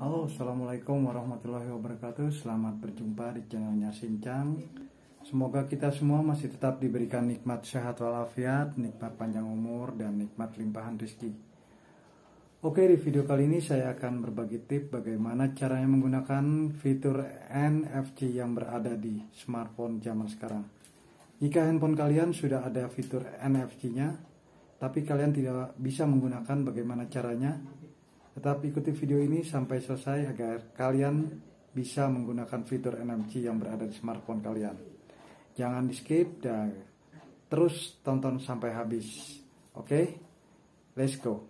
Halo, Assalamualaikum warahmatullahi wabarakatuh Selamat berjumpa di channelnya Sincang Semoga kita semua masih tetap diberikan nikmat sehat walafiat Nikmat panjang umur dan nikmat limpahan rezeki Oke, di video kali ini saya akan berbagi tip Bagaimana caranya menggunakan fitur NFC yang berada di smartphone zaman sekarang Jika handphone kalian sudah ada fitur NFC-nya Tapi kalian tidak bisa menggunakan bagaimana caranya Tetap ikuti video ini sampai selesai agar kalian bisa menggunakan fitur NMC yang berada di smartphone kalian. Jangan di skip dan terus tonton sampai habis. Oke, okay? let's go.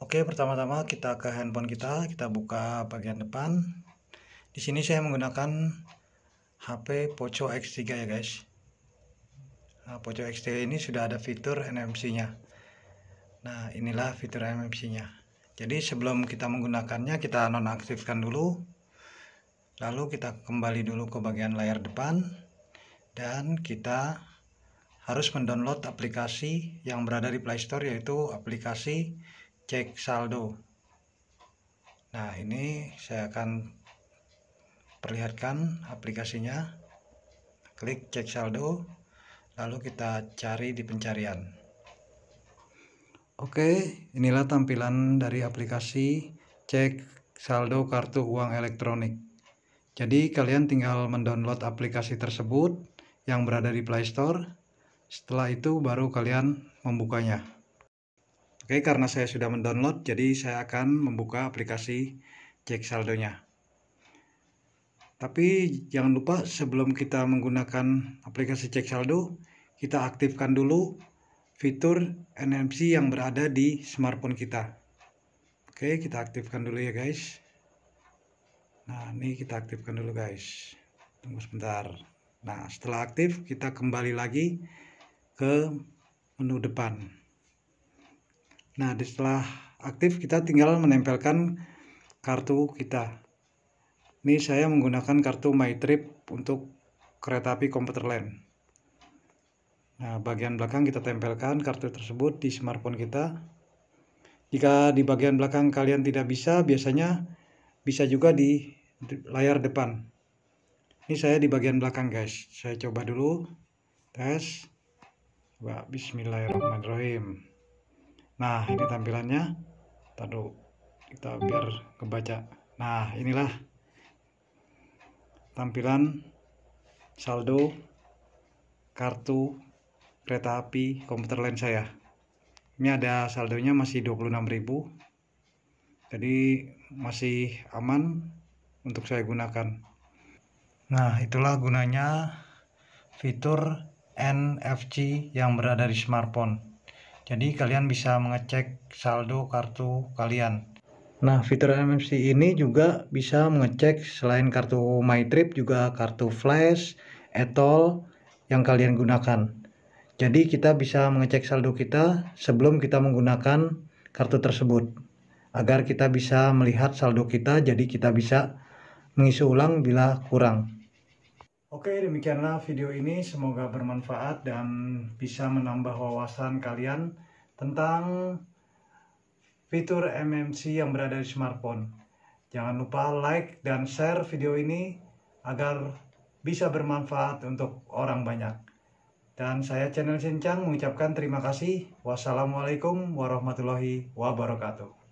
Oke, pertama-tama kita ke handphone kita, kita buka bagian depan, di sini saya menggunakan HP Poco X3 ya guys. Nah, Poco X3 ini sudah ada fitur nfc nya Nah, inilah fitur nfc nya Jadi sebelum kita menggunakannya kita nonaktifkan dulu. Lalu kita kembali dulu ke bagian layar depan dan kita harus mendownload aplikasi yang berada di playstore yaitu aplikasi cek saldo. Nah, ini saya akan perlihatkan aplikasinya klik cek saldo lalu kita cari di pencarian oke inilah tampilan dari aplikasi cek saldo kartu uang elektronik jadi kalian tinggal mendownload aplikasi tersebut yang berada di Play Store. Setelah itu baru kalian membukanya. Oke, karena saya sudah mendownload, jadi saya akan membuka aplikasi cek saldonya. Tapi jangan lupa sebelum kita menggunakan aplikasi cek saldo, kita aktifkan dulu fitur NFC yang berada di smartphone kita. Oke, kita aktifkan dulu ya guys. Nah, ini kita aktifkan dulu guys. Tunggu sebentar. Nah, setelah aktif, kita kembali lagi ke menu depan. Nah, setelah aktif, kita tinggal menempelkan kartu kita. Ini saya menggunakan kartu my trip untuk kereta api komputer lain. Nah, bagian belakang kita tempelkan kartu tersebut di smartphone kita. Jika di bagian belakang kalian tidak bisa, biasanya bisa juga di layar depan. Ini saya di bagian belakang, guys. Saya coba dulu. Tes. Coba bismillahirrahmanirrahim. Nah, ini tampilannya. Taruh kita biar kebaca. Nah, inilah tampilan saldo kartu kereta api komputer lain saya ini ada saldonya masih 26.000 jadi masih aman untuk saya gunakan nah itulah gunanya fitur NFC yang berada di smartphone jadi kalian bisa mengecek saldo kartu kalian Nah, fitur MMC ini juga bisa mengecek selain kartu MyTrip juga kartu Flash, Etol yang kalian gunakan. Jadi kita bisa mengecek saldo kita sebelum kita menggunakan kartu tersebut agar kita bisa melihat saldo kita jadi kita bisa mengisi ulang bila kurang. Oke, demikianlah video ini. Semoga bermanfaat dan bisa menambah wawasan kalian tentang fitur MMC yang berada di smartphone. Jangan lupa like dan share video ini agar bisa bermanfaat untuk orang banyak. Dan saya channel Sincang mengucapkan terima kasih. Wassalamualaikum warahmatullahi wabarakatuh.